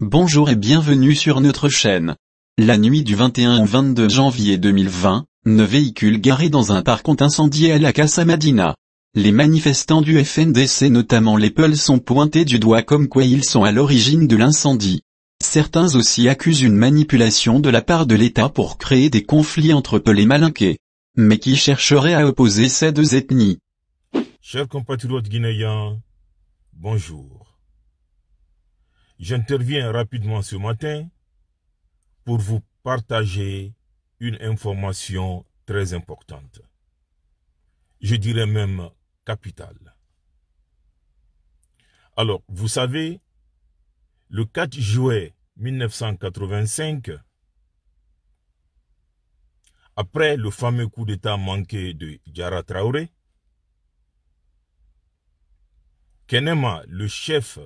Bonjour et bienvenue sur notre chaîne. La nuit du 21 au 22 janvier 2020, 9 véhicules garés dans un parc ont incendié à la Casa Madina. Les manifestants du FNDC notamment les Peuls sont pointés du doigt comme quoi ils sont à l'origine de l'incendie. Certains aussi accusent une manipulation de la part de l'État pour créer des conflits entre Peuls et Malinqués. Mais qui chercherait à opposer ces deux ethnies Chers compatriotes guinéens, bonjour. J'interviens rapidement ce matin pour vous partager une information très importante. Je dirais même capitale. Alors, vous savez, le 4 juillet 1985, après le fameux coup d'État manqué de Jara Traoré, Kenema, le chef,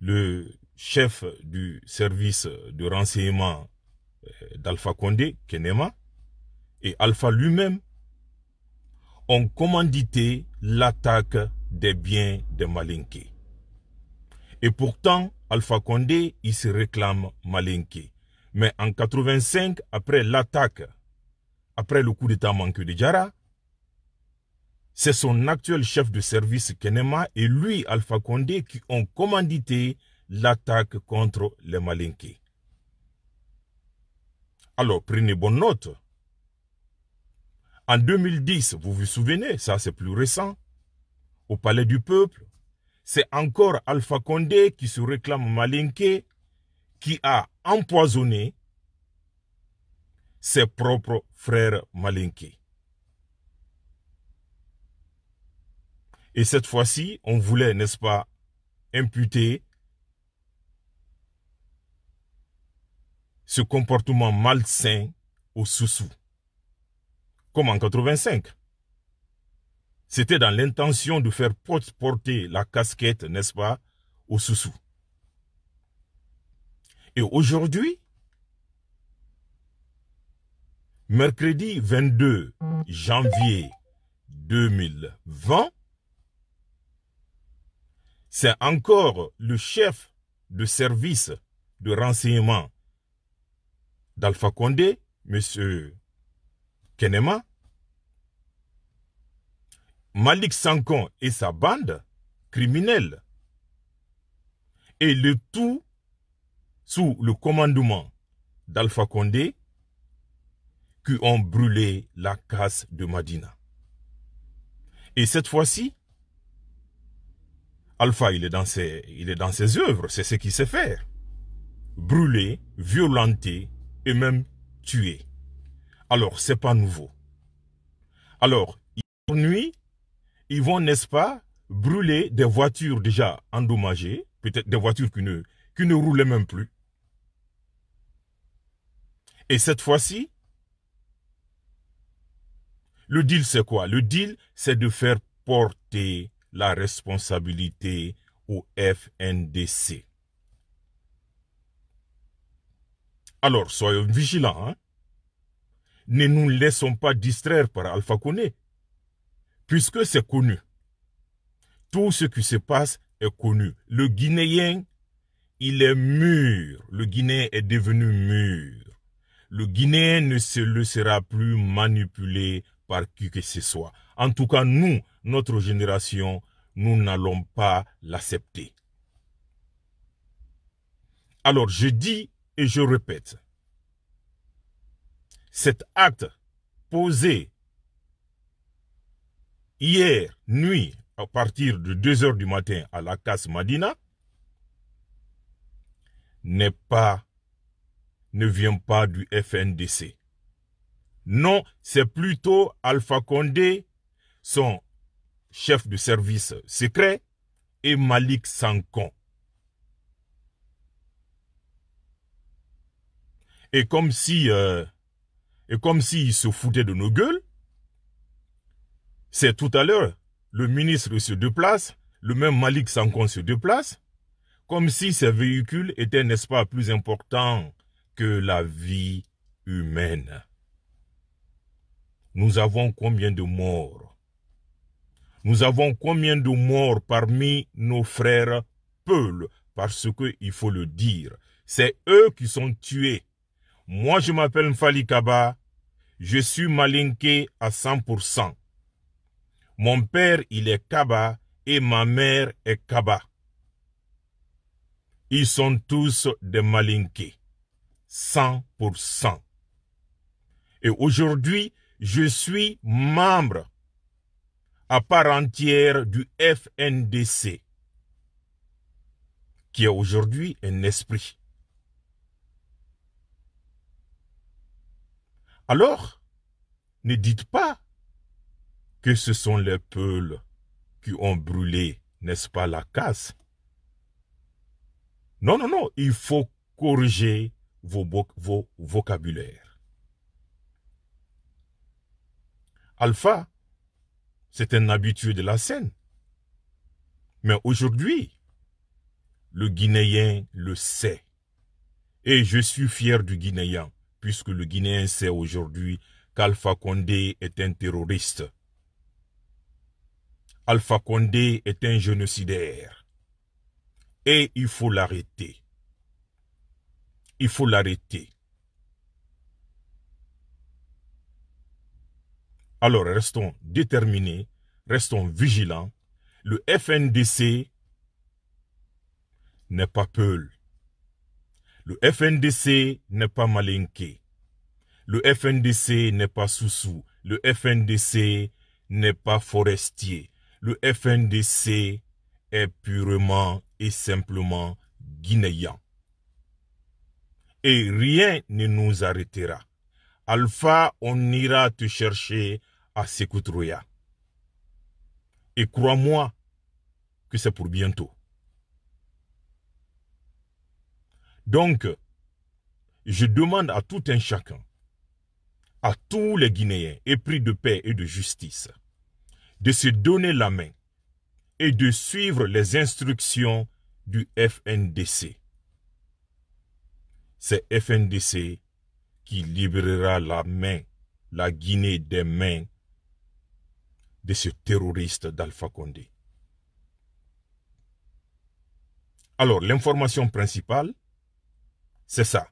le chef du service de renseignement euh, d'Alpha Condé, Kenema, et Alpha lui-même ont commandité l'attaque des biens de Malinké. Et pourtant, Alpha Condé, il se réclame Malinké. Mais en 85, après l'attaque, après le coup d'état manqué de Jara, c'est son actuel chef de service Kenema et lui, Alpha Condé, qui ont commandité l'attaque contre les Malinké. Alors, prenez bonne note. En 2010, vous vous souvenez, ça c'est plus récent, au Palais du Peuple, c'est encore Alpha Condé qui se réclame malinqué, qui a empoisonné ses propres frères malinqués. Et cette fois-ci, on voulait, n'est-ce pas, imputer ce comportement malsain au sous-sous comme en 85. C'était dans l'intention de faire porter la casquette, n'est-ce pas, au Soussou. Et aujourd'hui, mercredi 22 janvier 2020, c'est encore le chef de service de renseignement d'Alpha Condé, M. Kenema, Malik Sankon et sa bande criminelle. Et le tout sous le commandement d'Alpha Condé qui ont brûlé la casse de Madina. Et cette fois-ci, Alpha, il est dans ses, il est dans ses œuvres, c'est ce qu'il sait faire. Brûler, violenter et même tuer. Alors, c'est pas nouveau. Alors, hier nuit, ils vont, n'est-ce pas, brûler des voitures déjà endommagées, peut-être des voitures qui ne, qui ne roulaient même plus. Et cette fois-ci, le deal, c'est quoi Le deal, c'est de faire porter la responsabilité au FNDC. Alors, soyons vigilants. Hein? Ne nous laissons pas distraire par Alpha Coné puisque c'est connu. Tout ce qui se passe est connu. Le Guinéen, il est mûr. Le Guinéen est devenu mûr. Le Guinéen ne se le sera plus manipulé par qui que ce soit. En tout cas, nous, notre génération, nous n'allons pas l'accepter. Alors, je dis et je répète, cet acte posé hier nuit, à partir de 2 heures du matin à la casse Madina, n'est pas, ne vient pas du FNDC. Non, c'est plutôt Alpha Condé, son chef de service secret, et Malik Sankon. Et comme si, euh, et comme s'il se foutait de nos gueules, c'est tout à l'heure, le ministre se déplace, le même Malik Sankon se déplace, comme si ces véhicules était n'est-ce pas, plus important que la vie humaine. Nous avons combien de morts Nous avons combien de morts parmi nos frères Peul, Parce qu'il faut le dire, c'est eux qui sont tués. Moi, je m'appelle Mfali Kaba, je suis malinqué à 100%. Mon père, il est Kaba et ma mère est Kaba. Ils sont tous des Malinké. 100%. Et aujourd'hui, je suis membre à part entière du FNDC, qui est aujourd'hui un esprit. Alors, ne dites pas ce sont les peuples qui ont brûlé, n'est-ce pas, la case Non, non, non, il faut corriger vos, vos vocabulaires. Alpha, c'est un habitué de la scène. Mais aujourd'hui, le Guinéen le sait. Et je suis fier du Guinéen, puisque le Guinéen sait aujourd'hui qu'Alpha Condé est un terroriste Alpha Condé est un génocidaire. Et il faut l'arrêter. Il faut l'arrêter. Alors restons déterminés, restons vigilants. Le FNDC n'est pas Peul. Le FNDC n'est pas Malinké. Le FNDC n'est pas Soussou. Le FNDC n'est pas Forestier le FNDC est purement et simplement guinéen. Et rien ne nous arrêtera. Alpha, on ira te chercher à Sécoutroya. Et crois-moi que c'est pour bientôt. Donc, je demande à tout un chacun, à tous les Guinéens, épris de paix et de justice, de se donner la main et de suivre les instructions du FNDC. C'est FNDC qui libérera la main, la Guinée des mains de ce terroriste d'Alpha Condé. Alors, l'information principale, c'est ça.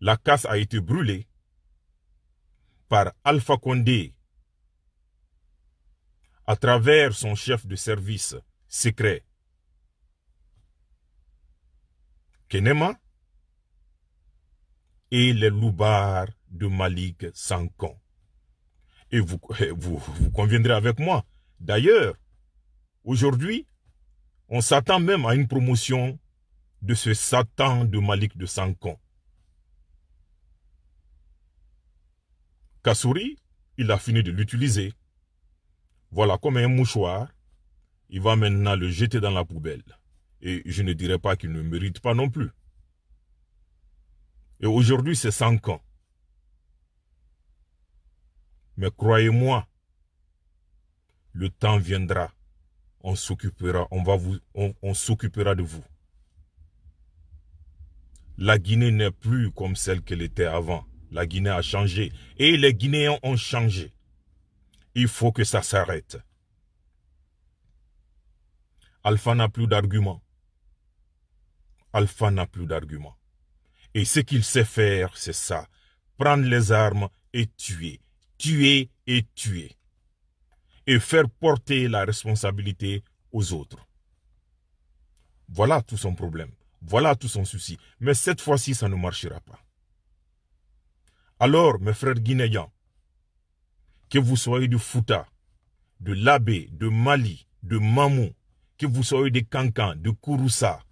La casse a été brûlée par Alpha Condé à travers son chef de service secret. Kenema et les loubars de Malik Sankon. Et eh, vous, vous, conviendrez avec moi. D'ailleurs, aujourd'hui, on s'attend même à une promotion de ce Satan de Malik de Sankon. Kassouri, il a fini de l'utiliser. Voilà, comme un mouchoir, il va maintenant le jeter dans la poubelle. Et je ne dirais pas qu'il ne mérite pas non plus. Et aujourd'hui, c'est 5 ans. Mais croyez-moi, le temps viendra. On s'occupera, on va vous, on s'occupera de vous. La Guinée n'est plus comme celle qu'elle était avant. La Guinée a changé et les Guinéens ont changé. Il faut que ça s'arrête. Alpha n'a plus d'arguments. Alpha n'a plus d'arguments. Et ce qu'il sait faire, c'est ça. Prendre les armes et tuer. Tuer et tuer. Et faire porter la responsabilité aux autres. Voilà tout son problème. Voilà tout son souci. Mais cette fois-ci, ça ne marchera pas. Alors, mes frères guinéens, que vous soyez de Fouta, de Labé, de Mali, de Mamou, que vous soyez des Kankan, de Kouroussa,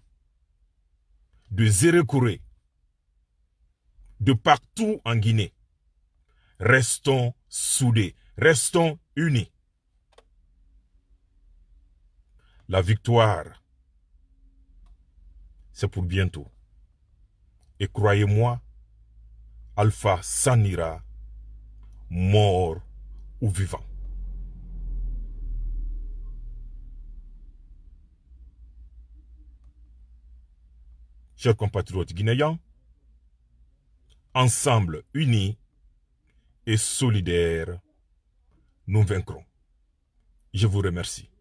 de Zérekouré, de partout en Guinée, restons soudés, restons unis. La victoire, c'est pour bientôt. Et croyez-moi, Alpha Sanira, ira, mort ou vivant. Chers compatriotes guinéens, ensemble, unis et solidaires, nous vaincrons. Je vous remercie.